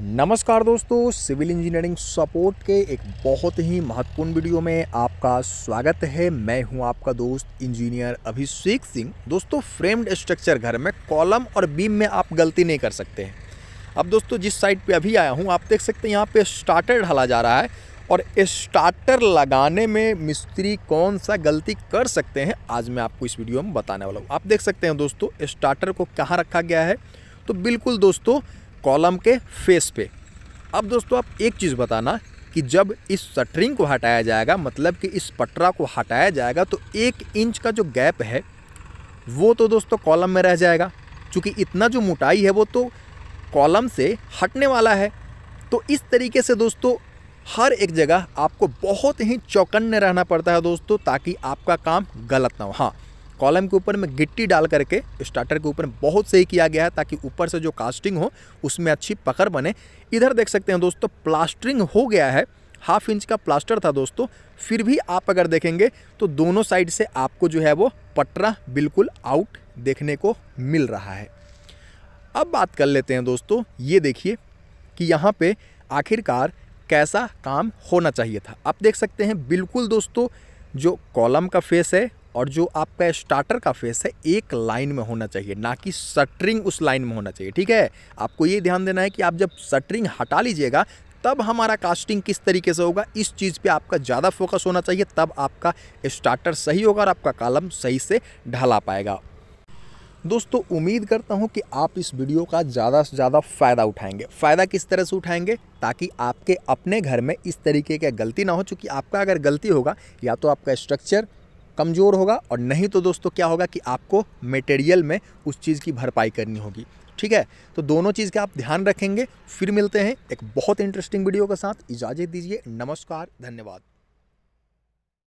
नमस्कार दोस्तों civil engineering support के एक बहुत ही महत्वपूर्ण वीडियो में आपका स्वागत है मैं हूं आपका दोस्त इंजीनियर अभिषेक सिंह दोस्तों फ्रेम्ड स्ट्रक्चर घर में कॉलम और बीम में आप गलती नहीं कर सकते हैं अब दोस्तों जिस साइड पे अभी आया हूं आप देख सकते हैं यहां पे स्टार्टर ढाला जा रहा है और स्टार्टर लगाने में मिस्त्री कौन सा गलती कर सकते हैं आज मैं आपको इस वीडियो में बताने वाला हूँ आप देख सकते हैं दोस्तों स्टार्टर को कहाँ रखा गया है तो बिल्कुल दोस्तों कॉलम के फेस पे अब दोस्तों आप एक चीज़ बताना कि जब इस शटरिंग को हटाया जाएगा मतलब कि इस पटरा को हटाया जाएगा तो एक इंच का जो गैप है वो तो दोस्तों कॉलम में रह जाएगा क्योंकि इतना जो मोटाई है वो तो कॉलम से हटने वाला है तो इस तरीके से दोस्तों हर एक जगह आपको बहुत ही चौकन्ने रहना पड़ता है दोस्तों ताकि आपका काम गलत ना हो हाँ कॉलम के ऊपर में गिट्टी डाल करके स्टार्टर के ऊपर बहुत सही किया गया है ताकि ऊपर से जो कास्टिंग हो उसमें अच्छी पकड़ बने इधर देख सकते हैं दोस्तों प्लास्टरिंग हो गया है हाफ इंच का प्लास्टर था दोस्तों फिर भी आप अगर देखेंगे तो दोनों साइड से आपको जो है वो पटरा बिल्कुल आउट देखने को मिल रहा है अब बात कर लेते हैं दोस्तों ये देखिए कि यहाँ पे आखिरकार कैसा काम होना चाहिए था आप देख सकते हैं बिल्कुल दोस्तों जो कॉलम का फेस है और जो आपका स्टार्टर का फेस है एक लाइन में होना चाहिए ना कि सटरिंग उस लाइन में होना चाहिए ठीक है आपको ये ध्यान देना है कि आप जब सटरिंग हटा लीजिएगा तब हमारा कास्टिंग किस तरीके से होगा इस चीज़ पे आपका ज़्यादा फोकस होना चाहिए तब आपका स्टार्टर सही होगा और आपका कालम सही से ढला पाएगा दोस्तों उम्मीद करता हूँ कि आप इस वीडियो का ज़्यादा से ज़्यादा फ़ायदा उठाएंगे फ़ायदा किस तरह से उठाएंगे ताकि आपके अपने घर में इस तरीके की गलती ना हो चूँकि आपका अगर गलती होगा या तो आपका स्ट्रक्चर कमज़ोर होगा और नहीं तो दोस्तों क्या होगा कि आपको मटेरियल में उस चीज़ की भरपाई करनी होगी ठीक है तो दोनों चीज़ का आप ध्यान रखेंगे फिर मिलते हैं एक बहुत इंटरेस्टिंग वीडियो के साथ इजाज़त दीजिए नमस्कार धन्यवाद